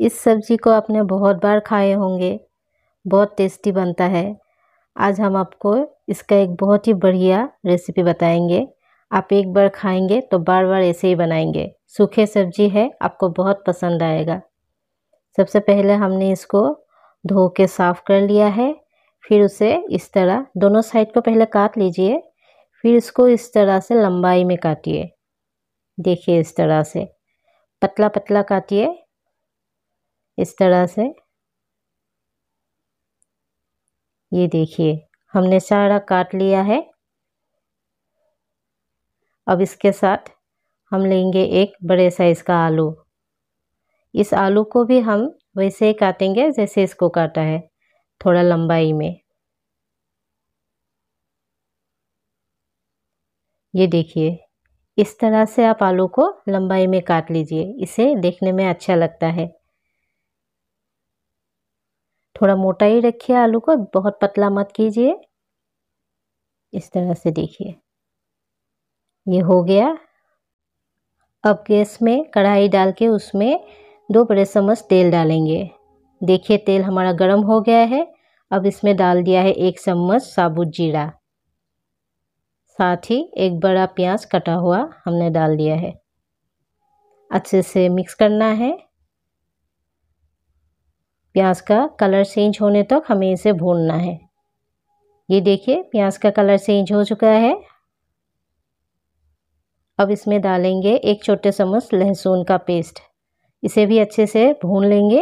इस सब्ज़ी को आपने बहुत बार खाए होंगे बहुत टेस्टी बनता है आज हम आपको इसका एक बहुत ही बढ़िया रेसिपी बताएंगे आप एक बार खाएंगे तो बार बार ऐसे ही बनाएंगे सूखे सब्जी है आपको बहुत पसंद आएगा सबसे पहले हमने इसको धो के साफ़ कर लिया है फिर उसे इस तरह दोनों साइड को पहले काट लीजिए फिर इसको इस तरह से लंबाई में काटिए देखिए इस तरह से पतला पतला काटिए इस तरह से ये देखिए हमने सारा काट लिया है अब इसके साथ हम लेंगे एक बड़े साइज़ का आलू इस आलू को भी हम वैसे ही काटेंगे जैसे इसको काटा है थोड़ा लंबाई में ये देखिए इस तरह से आप आलू को लंबाई में काट लीजिए इसे देखने में अच्छा लगता है थोड़ा मोटा ही रखिए आलू को बहुत पतला मत कीजिए इस तरह से देखिए ये हो गया अब गैस में कढ़ाई डाल के उसमें दो बड़े चम्मच तेल डालेंगे देखिए तेल हमारा गर्म हो गया है अब इसमें डाल दिया है एक चम्मच साबुत जीरा साथ ही एक बड़ा प्याज कटा हुआ हमने डाल दिया है अच्छे से मिक्स करना है प्याज का कलर चेंज होने तक तो हमें इसे भूनना है ये देखिए प्याज का कलर चेंज हो चुका है अब इसमें डालेंगे एक छोटे चम्मच लहसुन का पेस्ट इसे भी अच्छे से भून लेंगे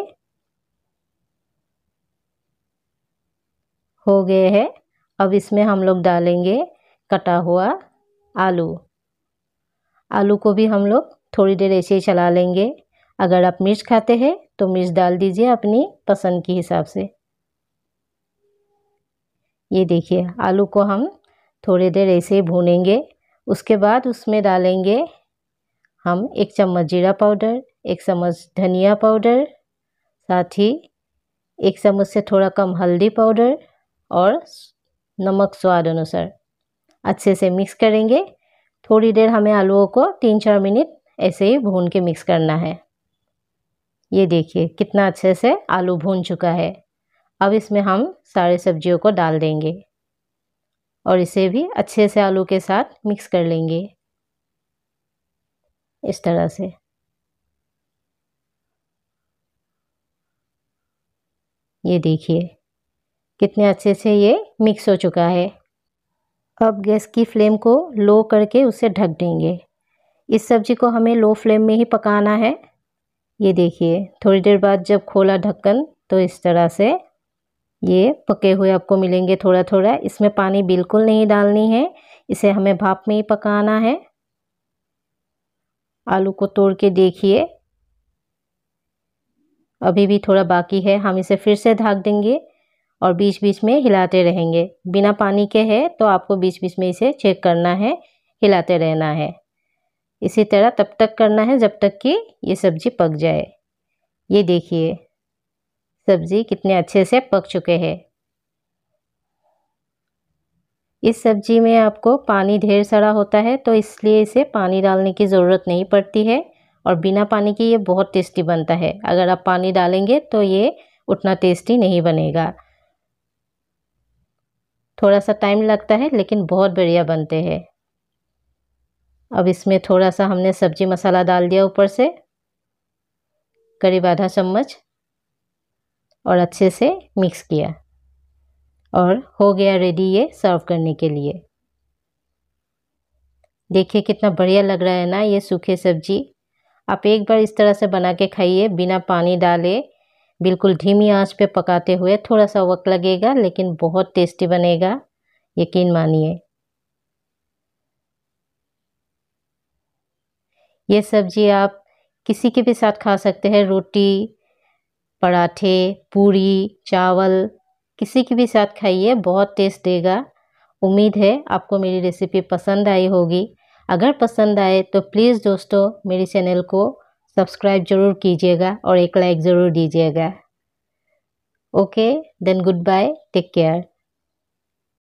हो गए है अब इसमें हम लोग डालेंगे कटा हुआ आलू आलू को भी हम लोग थोड़ी देर ऐसे ही चला लेंगे अगर आप मिर्च खाते हैं तो मिर्च डाल दीजिए अपनी पसंद के हिसाब से ये देखिए आलू को हम थोड़ी देर ऐसे ही भूनेंगे उसके बाद उसमें डालेंगे हम एक चम्मच जीरा पाउडर एक चम्मच धनिया पाउडर साथ ही एक चम्मच से थोड़ा कम हल्दी पाउडर और नमक स्वाद अनुसार अच्छे से मिक्स करेंगे थोड़ी देर हमें आलूओं को तीन चार मिनट ऐसे ही भून के मिक्स करना है ये देखिए कितना अच्छे से आलू भून चुका है अब इसमें हम सारे सब्जियों को डाल देंगे और इसे भी अच्छे से आलू के साथ मिक्स कर लेंगे इस तरह से ये देखिए कितने अच्छे से ये मिक्स हो चुका है अब गैस की फ्लेम को लो करके उसे ढक देंगे इस सब्ज़ी को हमें लो फ्लेम में ही पकाना है ये देखिए थोड़ी देर बाद जब खोला ढक्कन तो इस तरह से ये पके हुए आपको मिलेंगे थोड़ा थोड़ा इसमें पानी बिल्कुल नहीं डालनी है इसे हमें भाप में ही पकाना है आलू को तोड़ के देखिए अभी भी थोड़ा बाकी है हम इसे फिर से ढाक देंगे और बीच बीच में हिलाते रहेंगे बिना पानी के है तो आपको बीच बीच में इसे चेक करना है हिलाते रहना है इसी तरह तब तक करना है जब तक कि ये सब्ज़ी पक जाए ये देखिए सब्ज़ी कितने अच्छे से पक चुके हैं इस सब्ज़ी में आपको पानी ढेर सारा होता है तो इसलिए इसे पानी डालने की ज़रूरत नहीं पड़ती है और बिना पानी के ये बहुत टेस्टी बनता है अगर आप पानी डालेंगे तो ये उतना टेस्टी नहीं बनेगा थोड़ा सा टाइम लगता है लेकिन बहुत बढ़िया बनते हैं अब इसमें थोड़ा सा हमने सब्जी मसाला डाल दिया ऊपर से करीब आधा चम्मच और अच्छे से मिक्स किया और हो गया रेडी ये सर्व करने के लिए देखिए कितना बढ़िया लग रहा है ना ये सूखे सब्जी आप एक बार इस तरह से बना के खाइए बिना पानी डाले बिल्कुल धीमी आंच पे पकाते हुए थोड़ा सा वक्त लगेगा लेकिन बहुत टेस्टी बनेगा यकीन मानिए ये सब्जी आप किसी के भी साथ खा सकते हैं रोटी पराठे पूरी चावल किसी के भी साथ खाइए बहुत टेस्ट देगा उम्मीद है आपको मेरी रेसिपी पसंद आई होगी अगर पसंद आए तो प्लीज़ दोस्तों मेरे चैनल को सब्सक्राइब ज़रूर कीजिएगा और एक लाइक ज़रूर दीजिएगा okay then goodbye take care